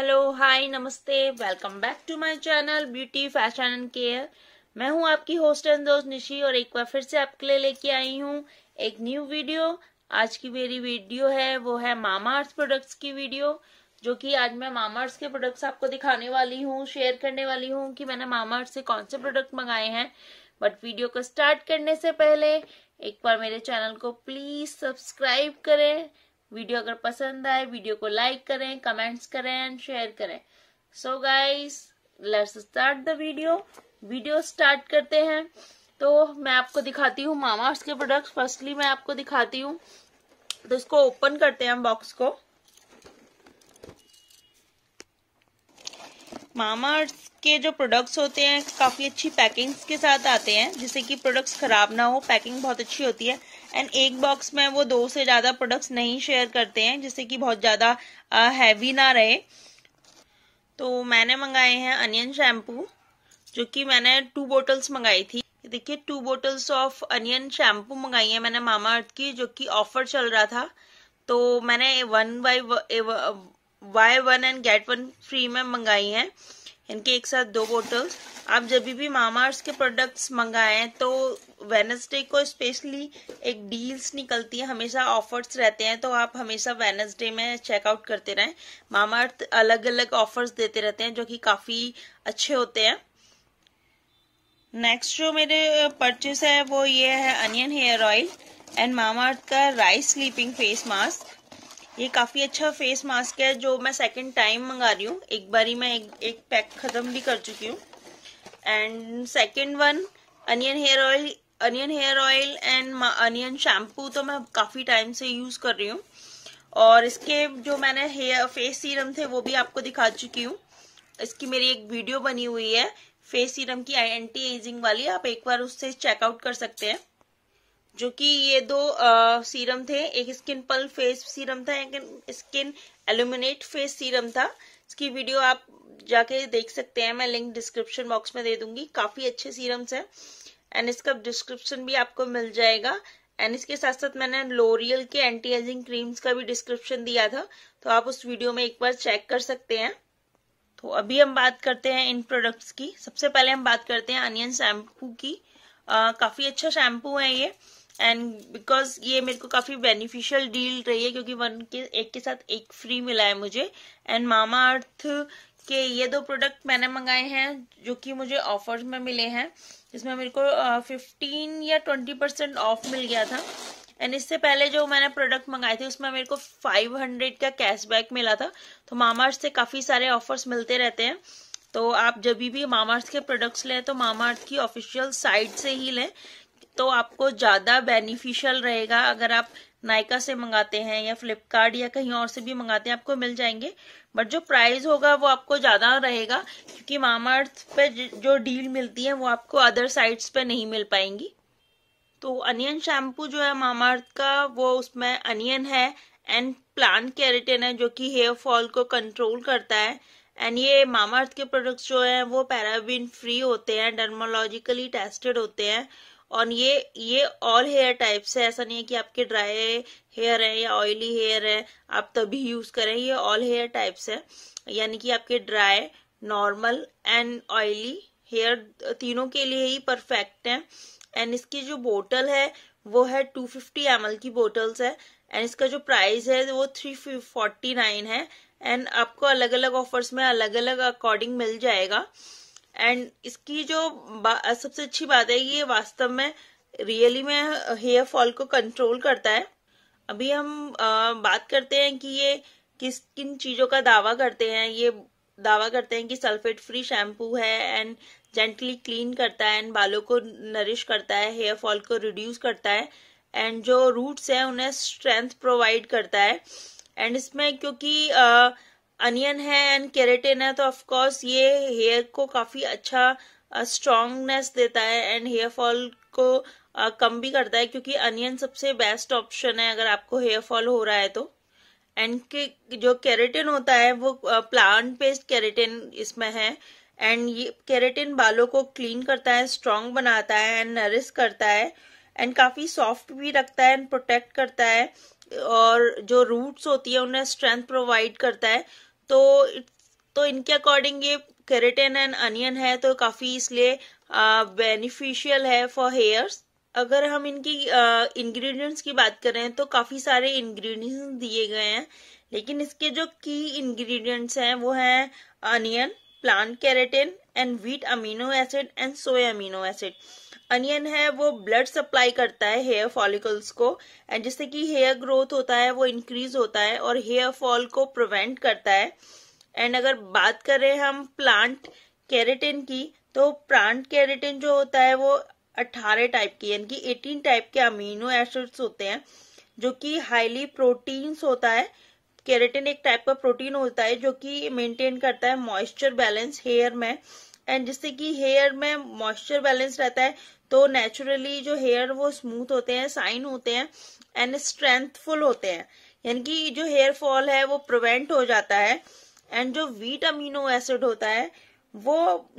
hello hi नमस्ते welcome back to my channel beauty fashion and care मैं हूं आपकी होस्ट एंड दोस्त निशी और एक बार फिर से आपके लिए लेके आई हूं एक न्यू वीडियो आज की मेरी वीडियो है वो है मामा अर्थ प्रोडक्ट्स की वीडियो जो कि आज मैं मामा अर्थ के प्रोडक्ट्स आपको दिखाने वाली हूँ शेयर करने वाली हूँ कि मैंने मामा अर्थ से कौन से प्रोडक्ट मंगाए हैं बट वीडियो को स्टार्ट करने से पहले एक बार मेरे चैनल को प्लीज सब्सक्राइब करें वीडियो अगर पसंद आए वीडियो को लाइक करें कमेंट्स करें एंड शेयर करें so guys let's start the video video start करते हैं तो मैं आपको दिखाती हूँ मामा आर्ट्स के प्रोडक्ट फर्स्टली मैं आपको दिखाती हूँ तो इसको ओपन करते हैं हम बॉक्स को मामा अर्थ के जो प्रोडक्ट्स होते हैं काफ़ी अच्छी पैकिंग्स के साथ आते हैं जिससे कि प्रोडक्ट्स खराब ना हो पैकिंग बहुत अच्छी होती है एंड एक बॉक्स में वो दो से ज़्यादा प्रोडक्ट्स नहीं शेयर करते हैं जिससे कि बहुत ज़्यादा हैवी ना रहे तो मैंने मंगाए हैं अनियन शैम्पू जो कि मैंने टू बोटल्स मंगाई थी देखिए two bottles of onion shampoo मंगाई है मैंने मामा अर्थ की जो कि ऑफर चल रहा था तो मैंने one buy y one and get one free में मंगाई है इनके एक साथ दो बोटल्स आप जब भी मामार्स के प्रोडक्ट्स मंगाएं तो वेनसडे को स्पेशली एक डील्स निकलती है हमेशा ऑफर्स रहते हैं तो आप हमेशा वेनसडे में चेकआउट करते रहें अर्थ अलग अलग ऑफर्स देते रहते हैं जो कि काफ़ी अच्छे होते हैं नेक्स्ट जो मेरे परचेस है वो ये है onion hair oil and Mamaearth का राइस स्लीपिंग फेस मास्क ये काफ़ी अच्छा फेस मास्क है जो मैं सेकेंड टाइम मंगा रही हूँ एक बारी मैं एक, एक पैक ख़त्म भी कर चुकी हूँ and second one onion hair oil onion hair oil and onion shampoo तो मैं काफ़ी टाइम से यूज़ कर रही हूँ और इसके जो मैंने हेयर फेस सीरम थे वो भी आपको दिखा चुकी हूँ इसकी मेरी एक वीडियो बनी हुई है फेस सीरम की एंटी एजिंग वाली आप एक बार उससे चेकआउट कर सकते हैं जो कि ये दो आ, सीरम थे एक स्किन पल फेस सीरम था एक स्किन एल्यूमिनेट फेस सीरम था इसकी वीडियो आप जाके देख सकते हैं मैं लिंक डिस्क्रिप्शन बॉक्स में दे दूंगी काफी अच्छे सीरम्स हैं एंड इसका डिस्क्रिप्शन भी आपको मिल जाएगा एंड इसके साथ साथ मैंने लोरियल के एंटी एजिंग क्रीम्स का भी डिस्क्रिप्शन दिया था तो आप उस वीडियो में एक बार चेक कर सकते हैं तो अभी हम बात करते हैं इन प्रोडक्ट्स की सबसे पहले हम बात करते हैं अनियन शैम्पू की आ, काफी अच्छा शैम्पू है ये एंड बिकॉज ये मेरे को काफ़ी बेनिफिशियल डील रही है क्योंकि वन के एक के साथ एक फ्री मिला है मुझे एंड मामा अर्थ के ये दो प्रोडक्ट मैंने मंगाए हैं जो कि मुझे ऑफर्स में मिले हैं जिसमें मेरे को फिफ्टीन या ट्वेंटी परसेंट ऑफ मिल गया था एंड इससे पहले जो मैंने प्रोडक्ट मंगाए थे उसमें मेरे को 500 का कैशबैक मिला था तो मामाअर्थ से काफ़ी सारे ऑफर्स मिलते रहते हैं तो आप जब भी मामाअर्थ के प्रोडक्ट्स लें तो मामाअर्थ की ऑफिशियल साइट से ही लें तो आपको ज़्यादा बेनिफिशियल रहेगा अगर आप नायका से मंगाते हैं या फ्लिपकार्ट या कहीं और से भी मंगाते हैं आपको मिल जाएंगे बट जो प्राइस होगा वो आपको ज़्यादा रहेगा क्योंकि मामा अर्थ पे जो डील मिलती है वो आपको अदर साइट्स पे नहीं मिल पाएंगी तो अनियन शैम्पू जो है मामा अर्थ का वो उसमें अनियन है एंड प्लांट कैरेटिन है जो कि हेयर फॉल को कंट्रोल करता है एंड ये मामा अर्थ के प्रोडक्ट्स जो है वो पैराबिन फ्री होते हैं डर्मोलॉजिकली टेस्टेड होते हैं और ये ये ऑल हेयर टाइप्स है ऐसा नहीं है कि आपके ड्राई हेयर है या ऑयली हेयर है आप तभी यूज करें ये ऑल हेयर टाइप्स है यानी कि आपके dry normal and oily hair तीनों के लिए ही परफेक्ट है एंड इसकी जो बोतल है वो है 250 फिफ्टी की बोटल्स है एंड इसका जो प्राइस है वो 349 है एंड आपको अलग अलग ऑफर्स में अलग अलग अकॉर्डिंग मिल जाएगा एंड इसकी जो सबसे अच्छी बात है ये वास्तव में रियली में हेयर फॉल को कंट्रोल करता है अभी हम बात करते हैं कि ये किस किन चीज़ों का दावा करते हैं ये दावा करते हैं कि सल्फेट फ्री शैम्पू है एंड जेंटली क्लीन करता है एंड बालों को नरिश करता है हेयर फॉल को रिड्यूस करता है एंड जो रूट्स हैं उन्हें स्ट्रेंथ प्रोवाइड करता है एंड इसमें क्योंकि आ, अनियन है एंड केरेटिन है तो ऑफकोर्स ये हेयर को काफ़ी अच्छा स्ट्रांगनेस uh, देता है एंड हेयर फॉल को uh, कम भी करता है क्योंकि अनियन सबसे बेस्ट ऑप्शन है अगर आपको हेयर फॉल हो रहा है तो एंड के जो कैरेटिन होता है वो प्लांट बेस्ड कैरेटिन इसमें है एंड ये कैरेटिन बालों को क्लीन करता है स्ट्रांग बनाता है एंड नरिश करता है एंड काफ़ी सॉफ्ट भी रखता है एंड प्रोटेक्ट करता है और जो रूट्स होती है उन्हें स्ट्रेंथ प्रोवाइड करता है तो तो इनके अकॉर्डिंग ये केरेटिन एंड अनियन है तो काफ़ी इसलिए बेनिफिशियल है फॉर हेयर्स अगर हम इनकी इंग्रेडिएंट्स की बात करें तो काफ़ी सारे इंग्रेडिएंट्स दिए गए हैं लेकिन इसके जो की इंग्रेडिएंट्स हैं वो हैं onion plant keratin and wheat amino acid and soya amino acid onion है वो ब्लड सप्लाई करता है हेयर फॉलिकल्स को एंड जिससे कि हेयर ग्रोथ होता है वो इंक्रीज होता है और हेयर फॉल को प्रिवेंट करता है एंड अगर बात करें हम प्लांट कैरेटिन की तो प्लांट कैरेटिन जो होता है वो 18 टाइप की यानी कि 18 टाइप के अमीनो एसिड्स होते हैं जो कि हाईली प्रोटीन्स होता है कैरेटिन एक टाइप का प्रोटीन होता है जो कि मेंटेन करता है मॉइस्चर बैलेंस हेयर में एंड जिससे कि हेयर में मॉइस्चर बैलेंस रहता है तो नेचुरली जो हेयर वो स्मूथ होते हैं साइन होते हैं एंड स्ट्रेंथफुल होते हैं यानी कि जो हेयर फॉल है वो प्रिवेंट हो जाता है एंड जो वीट अमीनो एसिड होता है वो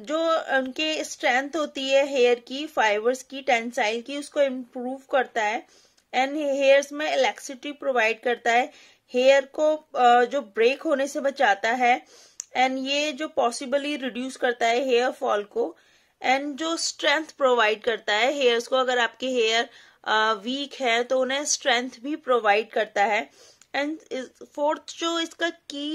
जो उनके स्ट्रेंथ होती है हेयर की फाइबर्स की टेंसाइल की उसको इम्प्रूव करता है एंड हेयर्स में इलेक्ट्रिसिटी प्रोवाइड करता है हेयर को जो ब्रेक होने से बचाता है एंड ये जो पॉसिबली रिड्यूस करता है हेयर फॉल को एंड जो स्ट्रेंथ प्रोवाइड करता है हेयर्स को अगर आपके हेयर वीक है तो उन्हें स्ट्रेंथ भी प्रोवाइड करता है एंड फोर्थ जो इसका की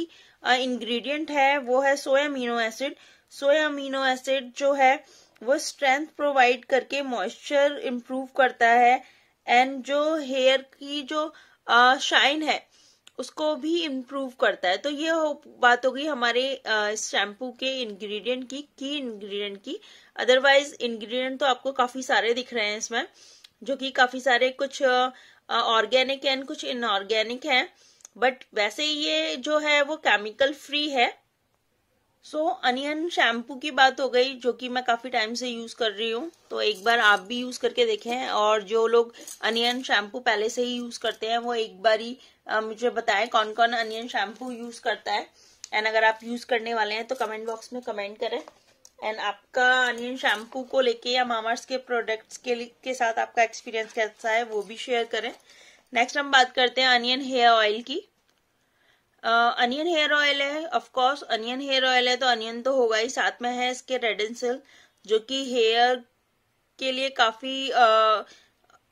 इंग्रेडिएंट है वो है soya amino acid soya amino acid जो है वो स्ट्रेंथ प्रोवाइड करके मॉइस्चर इम्प्रूव करता है एंड जो हेयर की जो शाइन है उसको भी इम्प्रूव करता है तो ये हो बात हो गई हमारे शैम्पू के इंग्रेडिएंट की की इंग्रेडिएंट की अदरवाइज इंग्रेडिएंट तो आपको काफी सारे दिख रहे हैं इसमें जो कि काफी सारे कुछ ऑर्गेनिक एंड कुछ इनऑर्गेनिक हैं बट वैसे ये जो है वो केमिकल फ्री है सो अनियन शैम्पू की बात हो गई जो कि मैं काफ़ी टाइम से यूज़ कर रही हूँ तो एक बार आप भी यूज़ करके देखें और जो लोग अनियन शैम्पू पहले से ही यूज़ करते हैं वो एक बार ही मुझे बताएं कौन कौन अनियन शैम्पू यूज़ करता है एंड अगर आप यूज़ करने वाले हैं तो कमेंट बॉक्स में कमेंट करें एंड आपका अनियन शैम्पू को लेके या मामार्स के प्रोडक्ट्स के के साथ आपका एक्सपीरियंस कैसा है वो भी शेयर करें नेक्स्ट हम बात करते हैं अनियन हेयर ऑयल की अनियन हेयर ऑयल है of course onion hair oil है तो अनियन तो होगा ही साथ में है इसके रेड सिल्क जो कि हेयर के लिए काफी uh,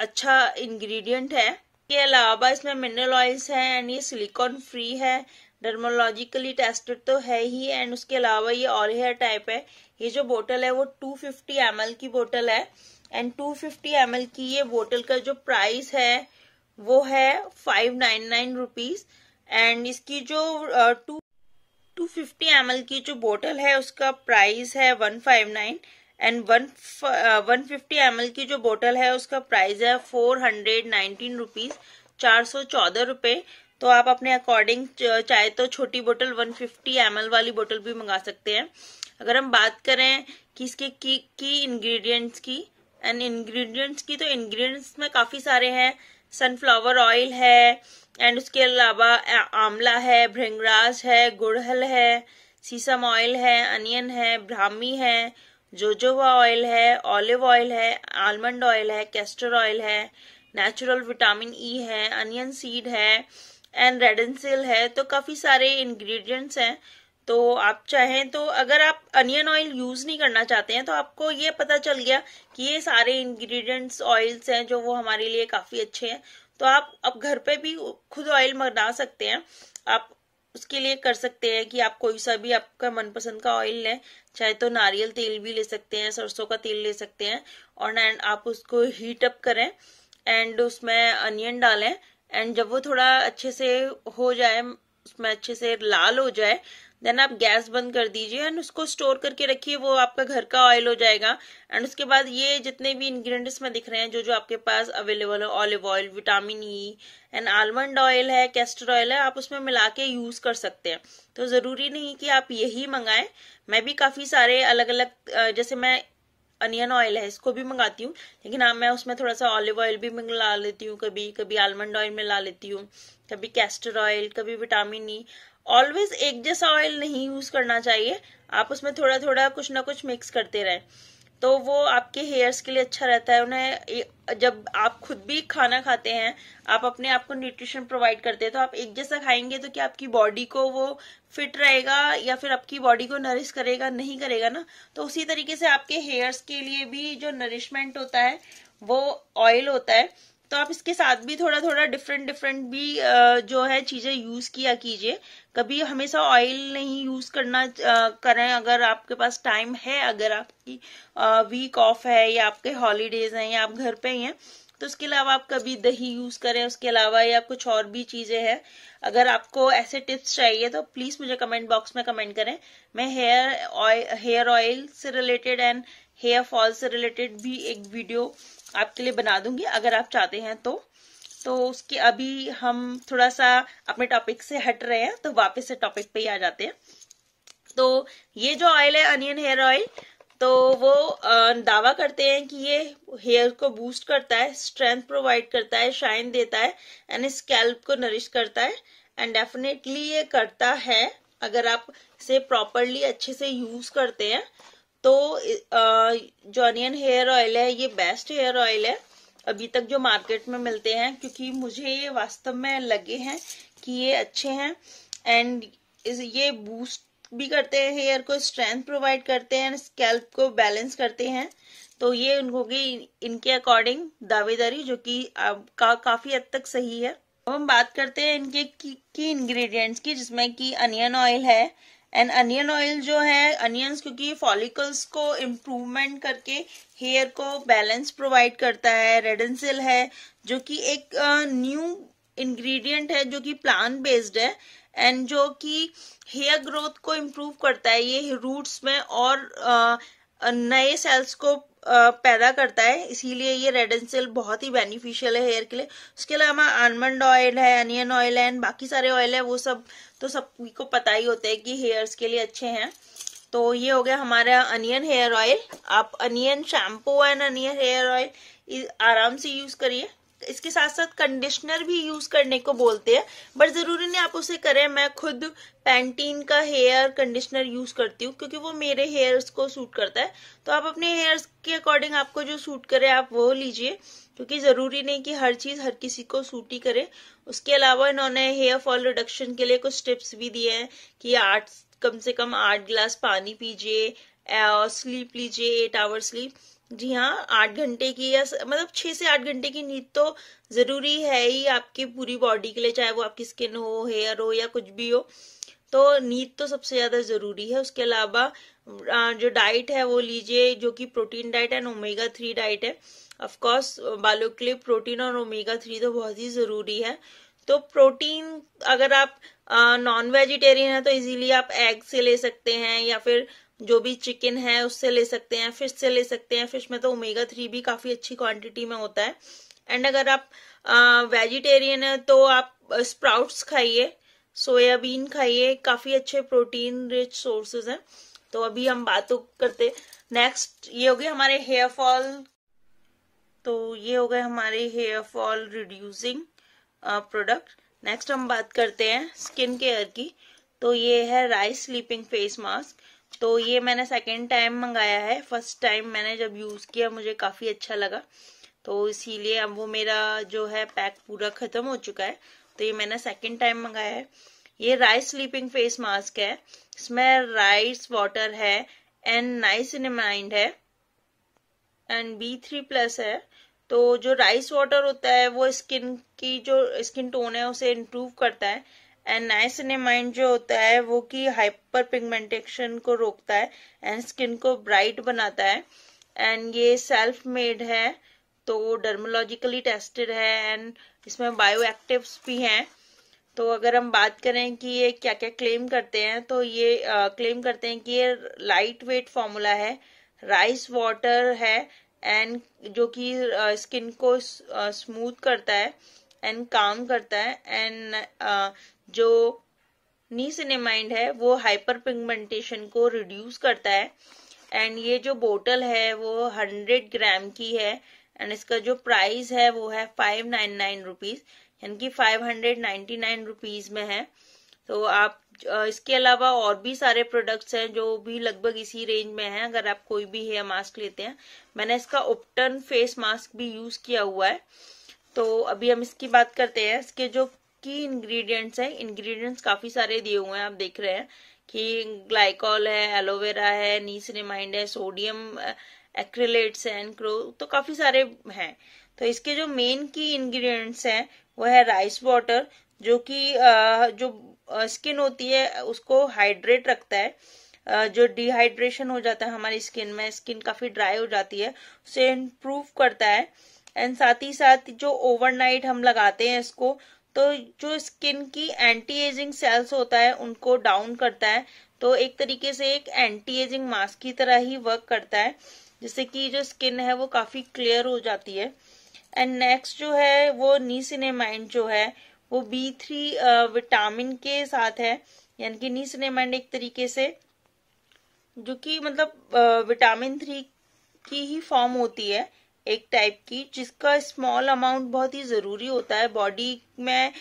अच्छा इंग्रेडिएंट है के अलावा इसमें मिनरल ऑयल्स हैं एंड ये सिलिकॉन फ्री है डर्मोलॉजिकली टेस्टेड तो है ही एंड उसके अलावा ये ऑल हेयर टाइप है ये जो बोटल है वो 250 फिफ्टी की बोटल है एंड 250 फिफ्टी की ये बोटल का जो प्राइस है वो है five nine nine rupees and इसकी जो टू टू फिफ्टी एम की जो बोतल है उसका प्राइस है one five nine and one one fifty M की जो बोतल है उसका प्राइस है फोर हंड्रेड नाइनटीन रुपीज चार सौ चौदह रुपये तो आप अपने अकॉर्डिंग uh, चाहे तो छोटी बोतल वन फिफ्टी एम वाली बोतल भी मंगा सकते हैं अगर हम बात करें कि इसके की की इंग्रेडिएंट्स की एंड इंग्रेडिएंट्स की तो इंग्रेडिएंट्स में काफ़ी सारे हैं सनफ्लावर ऑयल है एंड उसके अलावा आंवला है भृंगराज है गुड़हल है सीसम ऑयल है अनियन है ब्राह्मी है जोजोवा ऑयल है ऑलिव ऑयल है आलमंड ऑयल है कैस्टर ऑयल है नेचुरल विटामिन ई है अनियन सीड है एंड रेडनसिल है तो काफी सारे इंग्रेडिएंट्स हैं तो आप चाहें तो अगर आप अनियन ऑयल यूज नहीं करना चाहते हैं तो आपको ये पता चल गया कि ये सारे इंग्रेडिएंट्स ऑयल्स हैं जो वो हमारे लिए काफी अच्छे हैं तो आप अब घर पे भी खुद ऑयल बना सकते हैं आप उसके लिए कर सकते हैं कि आप कोई सा भी आपका मनपसंद का ऑयल लें चाहे तो नारियल तेल भी ले सकते हैं सरसों का तेल ले सकते हैं और एंड आप उसको हीट अप करें एंड उसमें अनियन डालें एंड जब वो थोड़ा अच्छे से हो जाए उसमें अच्छे से लाल हो जाए देन आप गैस बंद कर दीजिए एंड उसको स्टोर करके रखिए वो आपका घर का ऑयल हो जाएगा एंड उसके बाद ये जितने भी इंग्रेडिएंट्स में दिख रहे हैं जो जो आपके पास अवेलेबल e, है olive oil vitamin E and almond oil है कैस्टर ऑयल है आप उसमें मिला के यूज कर सकते हैं तो जरूरी नहीं कि आप यही मंगाएं मैं भी काफी सारे अलग अलग जैसे मैं अनियन ऑयल है इसको भी मंगाती हूँ लेकिन हाँ मैं उसमें थोड़ा सा ऑलिव ऑयल भी मिला लेती हूँ कभी कभी आलमंड ऑयल मिला लेती हूँ कभी कैस्टर ऑयल कभी विटामिन ई ऑलवेज एक जैसा ऑयल नहीं यूज करना चाहिए आप उसमें थोड़ा थोड़ा कुछ ना कुछ मिक्स करते रहें तो वो आपके हेयर्स के लिए अच्छा रहता है उन्हें जब आप खुद भी खाना खाते हैं आप अपने आप को न्यूट्रिशन प्रोवाइड करते हैं तो आप एक जैसा खाएंगे तो क्या आपकी बॉडी को वो फिट रहेगा या फिर आपकी बॉडी को नरिश करेगा नहीं करेगा ना तो उसी तरीके से आपके हेयर्स के लिए भी जो नरिशमेंट होता है वो ऑयल होता है तो आप इसके साथ भी थोड़ा थोड़ा डिफरेंट डिफरेंट भी जो है चीज़ें यूज़ किया कीजिए कभी हमेशा ऑयल नहीं यूज़ करना करें अगर आपके पास टाइम है अगर आपकी वीक ऑफ है या आपके हॉलीडेज हैं या आप घर पे ही हैं तो उसके अलावा आप कभी दही यूज़ करें उसके अलावा या कुछ और भी चीज़ें हैं अगर आपको ऐसे टिप्स चाहिए तो प्लीज़ मुझे कमेंट बॉक्स में कमेंट करें मैं हेयर ऑयल हेयर ऑयल से रिलेटेड एंड हेयर फॉल से रिलेटेड भी एक वीडियो आपके लिए बना दूंगी अगर आप चाहते हैं तो तो उसके अभी हम थोड़ा सा अपने टॉपिक से हट रहे हैं तो वापस से टॉपिक पे ही आ जाते हैं तो ये जो ऑयल है अनियन हेयर ऑयल तो वो दावा करते हैं कि ये हेयर को बूस्ट करता है स्ट्रेंथ प्रोवाइड करता है शाइन देता है एंड स्कैल्प को नरिश करता है एंड डेफिनेटली ये करता है अगर आप इसे प्रॉपरली अच्छे से यूज करते हैं तो जो अनियन हेयर ऑयल है ये बेस्ट हेयर ऑयल है अभी तक जो मार्केट में मिलते हैं क्योंकि मुझे ये वास्तव में लगे हैं कि ये अच्छे हैं एंड ये बूस्ट भी करते हैं हेयर को स्ट्रेंथ प्रोवाइड करते हैं स्कैल्प को बैलेंस करते हैं तो ये होगी इनके अकॉर्डिंग दावेदारी जो कि का, काफी हद तक सही है अब हम बात करते हैं इनके की, की इंग्रेडिएंट्स की जिसमें कि अनियन ऑयल है एंड अनियन ऑयल जो है अनियंस क्योंकि फॉलिकल्स को इम्प्रूवमेंट करके हेयर को बैलेंस प्रोवाइड करता है रेडेंसिल है जो कि एक न्यू इंग्रेडिएंट है जो कि प्लांट बेस्ड है एंड जो कि हेयर ग्रोथ को इम्प्रूव करता है ये रूट्स में और नए सेल्स को पैदा करता है इसीलिए ये रेड एंड सेल बहुत ही बेनिफिशियल है हेयर के लिए उसके अलावा आलमंड ऑयल है अनियन ऑयल है बाकी सारे ऑयल है वो सब तो सभी को पता ही होता है कि हेयर्स के लिए अच्छे हैं तो ये हो गया हमारा अनियन हेयर ऑयल आप onion shampoo and onion hair oil आराम से यूज करिए इसके साथ साथ कंडीशनर भी यूज करने को बोलते हैं बट जरूरी नहीं आप उसे करें मैं खुद पैंटीन का हेयर कंडीशनर यूज करती हूँ क्योंकि वो मेरे हेयर्स को सूट करता है तो आप अपने हेयर्स के अकॉर्डिंग आपको जो सूट करे आप वो लीजिए क्योंकि जरूरी नहीं कि हर चीज हर किसी को सूट ही करे उसके अलावा इन्होंने हेयर फॉल रिडक्शन के लिए कुछ टिप्स भी दिए हैं कि आठ कम से कम आठ गिलास पानी पीजिए और स्लीप लीजिए एट आवर स्लीप जी हाँ आठ घंटे की या मतलब छह से आठ घंटे की नींद तो जरूरी है ही आपकी पूरी बॉडी के लिए चाहे वो आपकी स्किन हो हेयर हो या कुछ भी हो तो नींद तो सबसे ज्यादा जरूरी है उसके अलावा जो डाइट है वो लीजिए जो कि protein diet and omega three diet है ऑफकोर्स बालों के लिए प्रोटीन और ओमेगा थ्री तो बहुत ही जरूरी है तो प्रोटीन अगर आप नॉन वेजिटेरियन है तो इजीली आप एग से ले सकते हैं या फिर जो भी चिकन है उससे ले सकते हैं फिश से ले सकते हैं फिश में तो ओमेगा थ्री भी काफ़ी अच्छी क्वांटिटी में होता है एंड अगर आप वेजिटेरियन है तो आप स्प्राउट्स खाइए सोयाबीन खाइए काफ़ी अच्छे प्रोटीन रिच सोर्सेज हैं तो अभी हम बात तो करते नेक्स्ट ये हो गए हमारे हेयर फॉल तो ये हो गए हमारे hair fall reducing product next हम बात करते हैं स्किन केयर की तो ये है राइस स्लीपिंग फेस मास्क तो ये मैंने सेकेंड टाइम मंगाया है फर्स्ट टाइम मैंने जब यूज़ किया मुझे काफ़ी अच्छा लगा तो इसीलिए अब वो मेरा जो है पैक पूरा ख़त्म हो चुका है तो ये मैंने सेकेंड टाइम मंगाया है ये राइस स्लीपिंग फेस मास्क है इसमें राइस वाटर है एंड नाइस इनमाइंड है एंड बी थ्री प्लस है तो जो राइस वाटर होता है वो स्किन की जो स्किन टोन है उसे इम्प्रूव करता है एंड नाइसिनेमाइंड जो होता है वो कि हाइपर पिगमेंटेशन को रोकता है एंड स्किन को ब्राइट बनाता है एंड ये सेल्फ मेड है तो डर्मोलॉजिकली टेस्टेड है एंड इसमें बायो एक्टिव्स भी हैं तो अगर हम बात करें कि ये क्या क्या क्लेम करते हैं तो ये क्लेम क्लेम करते हैं कि ये लाइट वेट फॉर्मूला है राइस वाटर है एंड जो कि स्किन को स्मूथ करता है एंड काम करता है एंड uh, जो नीसिनेमाइंड है वो हाइपर पिगमेंटेशन को रिड्यूस करता है एंड ये जो बोतल है वो हंड्रेड ग्राम की है एंड इसका जो प्राइस है वो है फाइव नाइन नाइन रुपीज यानी कि five hundred ninety nine rupees में है तो आप uh, इसके अलावा और भी सारे प्रोडक्ट्स हैं जो भी लगभग इसी रेंज में हैं अगर आप कोई भी हेयर मास्क लेते हैं मैंने इसका ओप्टन फेस मास्क भी यूज किया हुआ है तो अभी हम इसकी बात करते हैं इसके जो की इंग्रेडिएंट्स हैं इंग्रेडिएंट्स काफी सारे दिए हुए हैं आप देख रहे हैं कि ग्लाइकॉल है एलोवेरा है नीसनेमाइंड है सोडियम एक्रिलेट्स है एनक्रो तो काफी सारे हैं तो इसके जो मेन की इंग्रेडिएंट्स हैं वह है राइस वाटर जो कि जो स्किन होती है उसको हाइड्रेट रखता है जो डिहाइड्रेशन हो जाता है हमारी स्किन में स्किन काफी ड्राई हो जाती है उसे इम्प्रूव करता है एंड साथ ही साथ जो ओवरनाइट हम लगाते हैं इसको तो जो स्किन की एंटी एजिंग सेल्स होता है उनको डाउन करता है तो एक तरीके से एक एंटी एजिंग मास्क की तरह ही वर्क करता है जिससे कि जो स्किन है वो काफी क्लियर हो जाती है एंड नेक्स्ट जो है वो नीसिनेमाइंड जो है वो बी थ्री विटामिन के साथ है यानी कि नीसिनेमाइंड एक तरीके से जो कि मतलब विटामिन थ्री की ही फॉर्म होती है एक टाइप की जिसका स्मॉल अमाउंट बहुत ही ज़रूरी होता है बॉडी में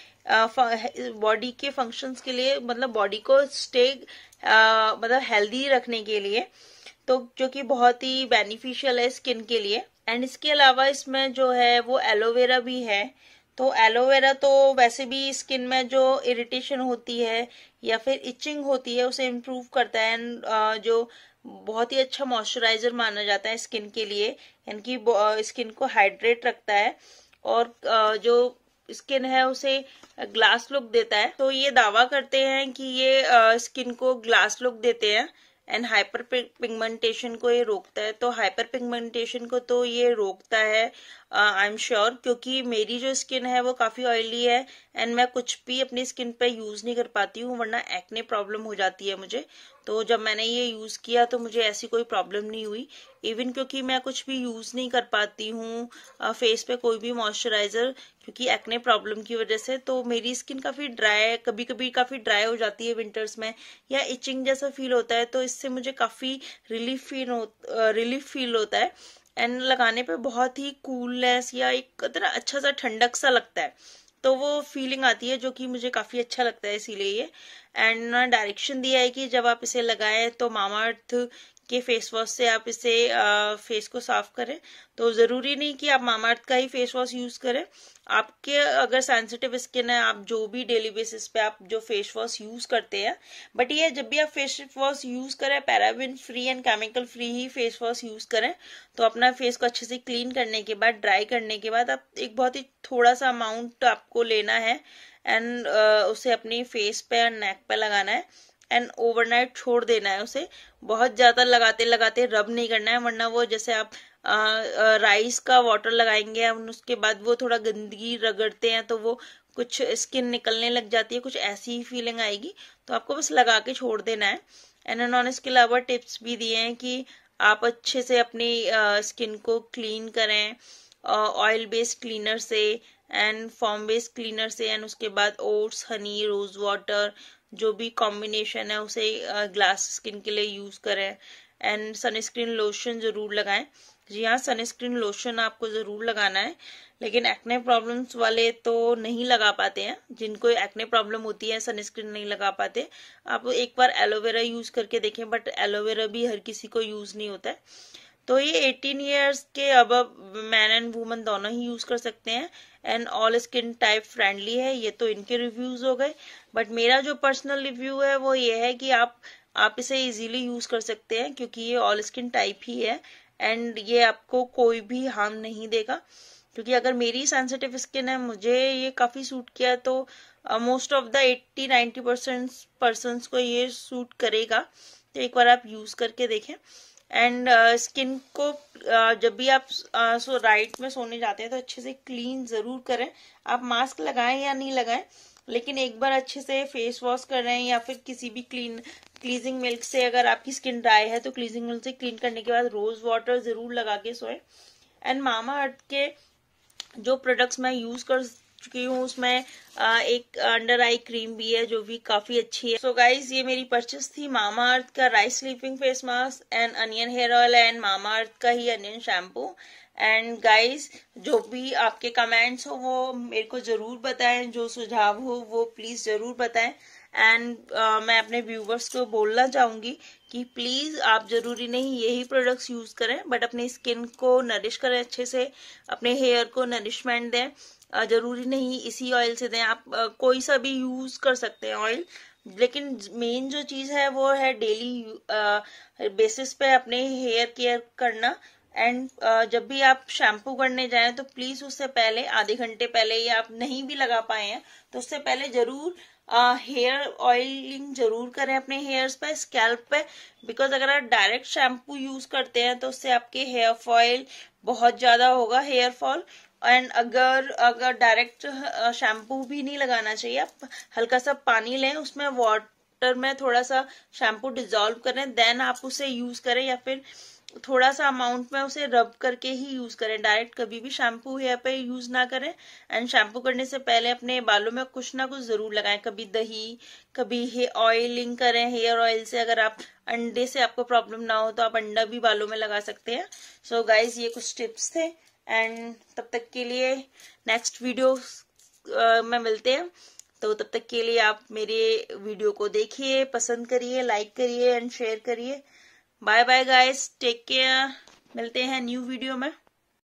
बॉडी के फंक्शंस के लिए मतलब बॉडी को स्टे मतलब हेल्दी रखने के लिए तो जो कि बहुत ही बेनिफिशियल है स्किन के लिए एंड इसके अलावा इसमें जो है वो एलोवेरा भी है तो एलोवेरा तो वैसे भी स्किन में जो इरिटेशन होती है या फिर इचिंग होती है उसे इम्प्रूव करता है एंड जो बहुत ही अच्छा मॉइस्चराइजर माना जाता है स्किन के लिए यानी कि स्किन को हाइड्रेट रखता है और जो स्किन है उसे ग्लास लुक देता है तो ये दावा करते हैं कि ये स्किन को ग्लास लुक देते हैं एंड हाइपर पिगमेंटेशन को ये रोकता है तो हाइपर पिगमेंटेशन को तो ये रोकता है आई एम श्योर क्योंकि मेरी जो स्किन है वो काफ़ी ऑयली है एंड मैं कुछ भी अपनी स्किन पे यूज़ नहीं कर पाती हूँ वरना एक्ने प्रॉब्लम हो जाती है मुझे तो जब मैंने ये यूज़ किया तो मुझे ऐसी कोई प्रॉब्लम नहीं हुई इवन क्योंकि मैं कुछ भी यूज़ नहीं कर पाती हूँ फेस uh, पे कोई भी मॉइस्चराइज़र क्योंकि एक्ने प्रॉब्लम की वजह से तो मेरी स्किन काफ़ी ड्राई कभी कभी काफ़ी ड्राई हो जाती है विंटर्स में या इचिंग जैसा फील होता है तो इससे मुझे काफ़ी रिलीफ फील रिलीफ फील होता है एंड लगाने पे बहुत ही कूलनेस या एक कितना अच्छा सा ठंडक सा लगता है तो वो फीलिंग आती है जो कि मुझे काफ़ी अच्छा लगता है इसीलिए ये एंड डायरेक्शन दिया है कि जब आप इसे लगाएं तो मामा अर्थ के फेस वॉश से आप इसे फेस को साफ करें तो ज़रूरी नहीं कि आप मामाअर्थ का ही फेस वॉश यूज़ करें आपके अगर सेंसिटिव स्किन है आप जो भी डेली बेसिस पे आप जो फेस वॉश यूज़ करते हैं बट ये जब भी आप फेस वॉश यूज़ करें paraben free and chemical free ही फेस वॉश यूज़ करें तो अपना फेस को अच्छे से क्लीन करने के बाद ड्राई करने के बाद आप एक बहुत ही थोड़ा सा अमाउंट आपको लेना है एंड uh, उसे अपनी फेस पे एंड नेक पे लगाना है एंड ओवरनाइट छोड़ देना है उसे बहुत ज्यादा लगाते लगाते रब नहीं करना है वरना वो जैसे आप आ, आ, राइस का वाटर लगाएंगे और उसके बाद वो थोड़ा गंदगी रगड़ते हैं तो वो कुछ स्किन निकलने लग जाती है कुछ ऐसी ही फीलिंग आएगी तो आपको बस लगा के छोड़ देना है एंड उन्होंने इसके अलावा टिप्स भी दिए हैं कि आप अच्छे से अपनी स्किन को क्लीन करें ऑयल बेस्ड क्लीनर से एंड फॉर्म बेस्ड क्लीनर से एंड उसके बाद ओट्स हनी रोज वाटर जो भी कॉम्बिनेशन है उसे ग्लास स्किन के लिए यूज़ करें एंड सनस्क्रीन लोशन ज़रूर लगाएं जी हाँ सनस्क्रीन लोशन आपको ज़रूर लगाना है लेकिन एक्ने प्रॉब्लम्स वाले तो नहीं लगा पाते हैं जिनको एक्ने प्रॉब्लम होती है सनस्क्रीन नहीं लगा पाते आप एक बार एलोवेरा यूज़ करके देखें बट एलोवेरा भी हर किसी को यूज़ नहीं होता है तो ये 18 ईयर्स के अब मैन एंड वुमन दोनों ही यूज कर सकते हैं and all skin type friendly है ये तो इनके रिव्यूज हो गए बट मेरा जो पर्सनल रिव्यू है वो ये है कि आप आप इसे इजीली यूज कर सकते हैं क्योंकि ये ऑल स्किन टाइप ही है एंड ये आपको कोई भी हार्म नहीं देगा क्योंकि अगर मेरी सेंसिटिव स्किन है मुझे ये काफी सूट किया तो most of the 80 ninety percent person को ये सूट करेगा तो एक बार आप यूज करके देखें एंड स्किन uh, को uh, जब भी आप सो uh, so राइट में सोने जाते हैं तो अच्छे से क्लीन जरूर करें आप मास्क लगाएं या नहीं लगाएं लेकिन एक बार अच्छे से फेस वॉश कर रहे हैं या फिर किसी भी क्लीन क्लीजिंग मिल्क से अगर आपकी स्किन ड्राई है तो क्लीजिंग मिल्क से क्लीन करने के बाद रोज वाटर जरूर लगा के सोए एंड मामा हट के जो प्रोडक्ट्स मैं यूज कर चुकी हूँ उसमें एक अंडर आई क्रीम भी है जो भी काफी अच्छी है सो so गाइज ये मेरी परचेस थी मामा अर्थ का rice sleeping face mask and onion hair oil and Mamaearth का ही अनियन शैम्पू एंड गाइज जो भी आपके कमेंट्स हो वो मेरे को जरूर बताएं जो सुझाव हो वो प्लीज जरूर बताएं एंड uh, मैं अपने व्यूवर्स को बोलना चाहूंगी कि प्लीज़ आप ज़रूरी नहीं यही प्रोडक्ट्स यूज़ करें बट अपने स्किन को नरिश करें अच्छे से अपने हेयर को नरिशमेंट दें ज़रूरी नहीं इसी ऑयल से दें आप कोई सा भी यूज़ कर सकते हैं ऑयल लेकिन मेन जो चीज़ है वो है डेली बेसिस पे अपने हेयर केयर करना एंड uh, जब भी आप शैम्पू करने जाएं तो प्लीज उससे पहले आधे घंटे पहले या आप नहीं भी लगा पाए हैं तो उससे पहले जरूर हेयर ऑयलिंग जरूर करें अपने हेयर्स पे स्कैल्प पे बिकॉज अगर आप डायरेक्ट शैम्पू यूज करते हैं तो उससे आपके हेयर फॉल बहुत ज्यादा होगा हेयर फॉल एंड अगर अगर डायरेक्ट शैम्पू भी नहीं लगाना चाहिए आप हल्का सा पानी लें उसमें वाटर में थोड़ा सा शैम्पू डिजोल्व करें देन आप उसे यूज करें या फिर थोड़ा सा अमाउंट में उसे रब करके ही यूज करें डायरेक्ट कभी भी शैम्पू हेयर पे यूज ना करें एंड शैम्पू करने से पहले अपने बालों में कुछ ना कुछ जरूर लगाएं कभी दही कभी हे ऑयलिंग करें हेयर ऑयल से अगर आप अंडे से आपको प्रॉब्लम ना हो तो आप अंडा भी बालों में लगा सकते हैं सो so गाइज ये कुछ टिप्स थे एंड तब तक के लिए नेक्स्ट वीडियो में मिलते हैं तो तब तक के लिए आप मेरे वीडियो को देखिए पसंद करिए लाइक करिए एंड शेयर करिए bye bye guys take care मिलते हैं न्यू वीडियो में